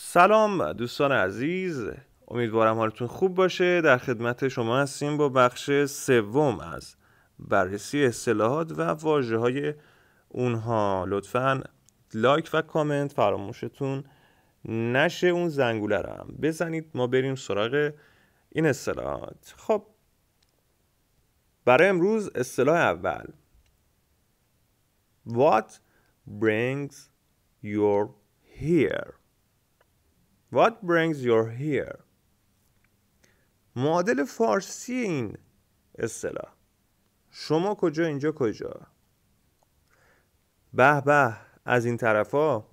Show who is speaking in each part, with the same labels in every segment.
Speaker 1: سلام دوستان عزیز امیدوارم حالتون خوب باشه در خدمت شما هستیم با بخش سوم از بررسی اصطلاحات و واجه های اونها لطفا لایک و کامنت فراموشتون نشه اون زنگوله رو بزنید ما بریم سراغ این اصطلاحات خب برای امروز اصطلاح اول What brings your here What brings you here معادل فارسی این اصطلاح شما کجا اینجا کجا به به از این طرفا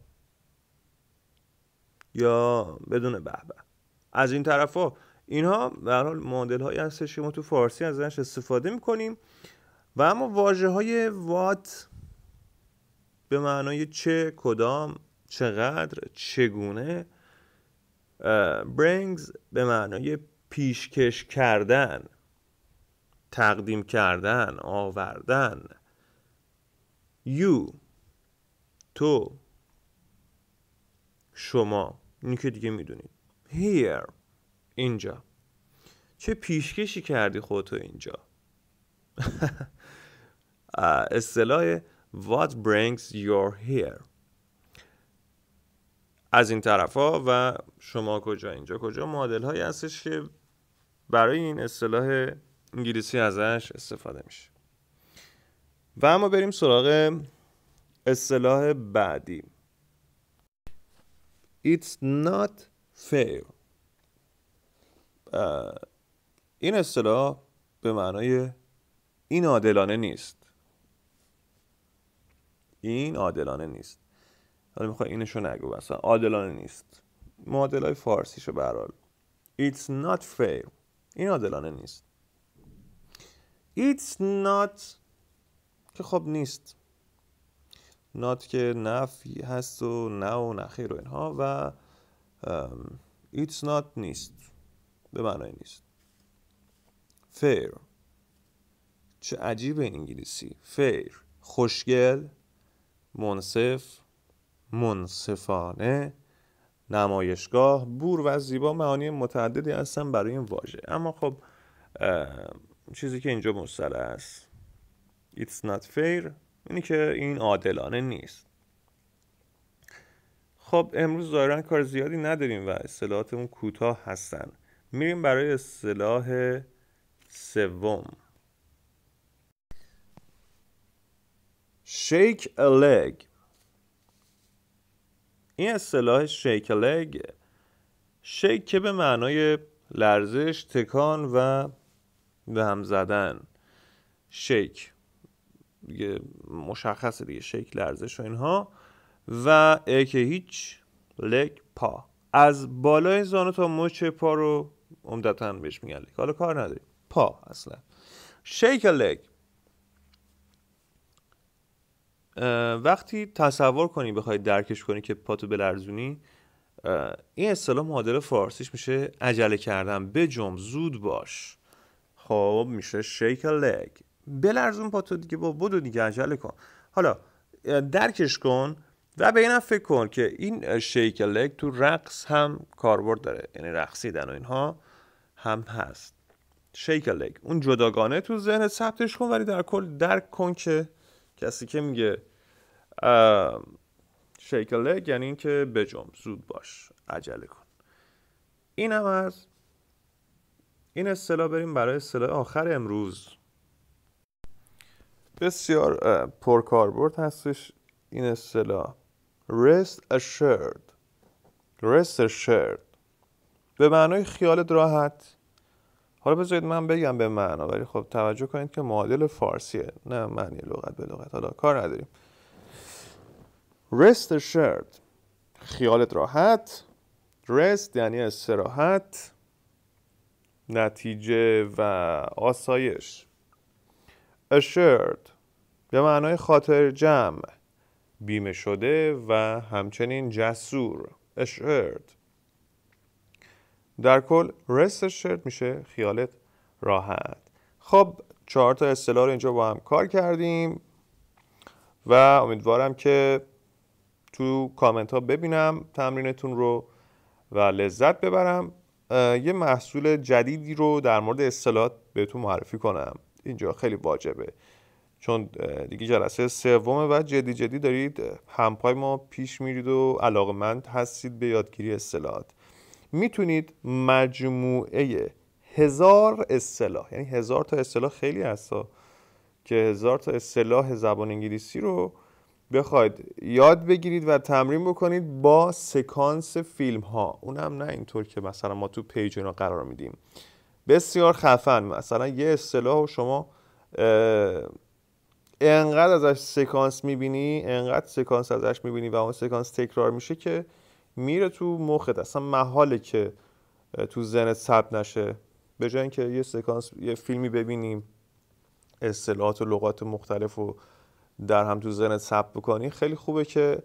Speaker 1: یا بدون به به از این طرفا اینها به حال معادل هایی هستش که ما تو فارسی ازش استفاده میکنیم و اما واژه های وات به معنای چه کدام چقدر چگونه برینگز به معنای پیشکش کردن تقدیم کردن آوردن یو تو شما اینو که دیگه میدونید here اینجا چه پیشکشی کردی خودتو اینجا اصطلاح what brings your here از این طرف ها و شما کجا اینجا کجا معادل هایی هستش که برای این اصطلاح انگلیسی ازش استفاده میشه و اما بریم سراغ اصطلاح بعدی It's not fair این اصطلاح به معنای این عادلانه نیست این عادلانه نیست حالا میخوای اینشو نگو مثلا عادلانه نیست های فارسیشو به هر It's not fair این عادلانه نیست It's not که خب نیست not که نفی هست و نه و نخیر و اینها و It's not نیست به معنای نیست fair چه عجیب انگلیسی fair خوشگل منصف منصفانه نمایشگاه بور و زیبا معانی متعددی هستن برای این واژه اما خب چیزی که اینجا مستله است It's not fair اینی که این عادلانه نیست خب امروز ظاهرا کار زیادی نداریم و اصطلاحاتمون کوتاه هستن میریم برای اصطلاح سوم shake a leg این اصطلاح شیک لگ شیک که به معنای لرزش تکان و به هم زدن شیک دیگه مشخصه دیگه شیک لرزش و اینها و ای هیچ لگ پا از بالای زانو تا مچ پا رو عمدتا بهش میگن لگ حالا کار نداریم پا اصلا شیک لگ وقتی تصور کنی بخوای درکش کنی که پاتو بلرزونی این اصطلاح معادل فارسیش میشه عجله کردن بجم زود باش خب میشه شیک لگ بلرزون پاتو دیگه با بدو دیگه عجله کن حالا درکش کن و به اینم فکر کن که این شیک لگ تو رقص هم کاربرد داره یعنی رقصیدن و اینها هم هست شیک لگ اون جداگانه تو ذهن ثبتش کن ولی در کل درک کن که کسی که میگه شیک لگ یعنی اینکه بجام زود باش عجله کن این هم از این اصطلاح بریم برای اصطلاح آخر امروز بسیار پرکاربرد هستش این اصطلاح rest assured rest assured به معنای خیالت راحت حالا بذارید من بگم به معنا ولی خب توجه کنید که معادل فارسیه نه معنی لغت به لغت حالا کار نداریم rest assured خیالت راحت rest یعنی استراحت نتیجه و آسایش assured به معنای خاطر جمع بیمه شده و همچنین جسور assured در کل رستر شرت میشه خیالت راحت خب چهار تا اصطلاح رو اینجا با هم کار کردیم و امیدوارم که تو کامنت ها ببینم تمرینتون رو و لذت ببرم یه محصول جدیدی رو در مورد اصطلاحات بهتون معرفی کنم اینجا خیلی واجبه چون دیگه جلسه سومه و جدی جدی دارید همپای ما پیش میرید و علاقمند هستید به یادگیری اصطلاحات میتونید مجموعه هزار اصطلاح یعنی هزار تا اصطلاح خیلی هستا که هزار تا اصطلاح زبان انگلیسی رو بخواید یاد بگیرید و تمرین بکنید با سکانس فیلم ها اونم نه اینطور که مثلا ما تو پیج اینا قرار میدیم بسیار خفن مثلا یه اصطلاح رو شما انقدر ازش سکانس میبینی انقدر سکانس ازش میبینی و اون سکانس تکرار میشه که میره تو مخت اصلا محاله که تو ذهنت ثبت نشه به جای اینکه یه سکانس یه فیلمی ببینیم اصطلاحات و لغات مختلف رو در هم تو ذهنت ثبت بکنی خیلی خوبه که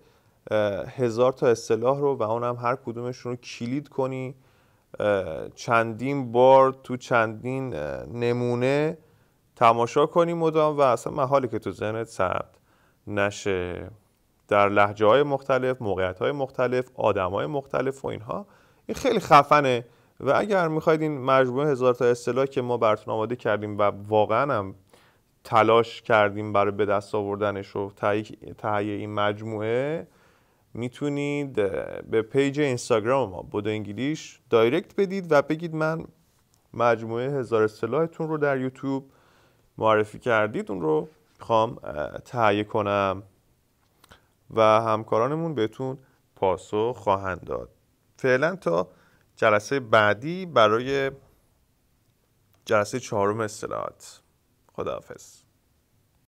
Speaker 1: هزار تا اصطلاح رو و اونم هر کدومشون رو کلید کنی چندین بار تو چندین نمونه تماشا کنی مدام و اصلا محاله که تو ذهنت ثبت نشه در لحجه های مختلف موقعیت های مختلف آدم های مختلف و اینها این خیلی خفنه و اگر میخواید این مجموعه هزار تا اصطلاح که ما براتون آماده کردیم و واقعا هم تلاش کردیم برای به دست آوردنش و تهیه این مجموعه میتونید به پیج اینستاگرام ما بدو انگلیش دایرکت بدید و بگید من مجموعه هزار اصطلاحتون رو در یوتیوب معرفی کردید اون رو میخوام تهیه کنم و همکارانمون بهتون پاسو خواهند داد فعلا تا جلسه بعدی برای جلسه چهارم اصطلاحات خداحافظ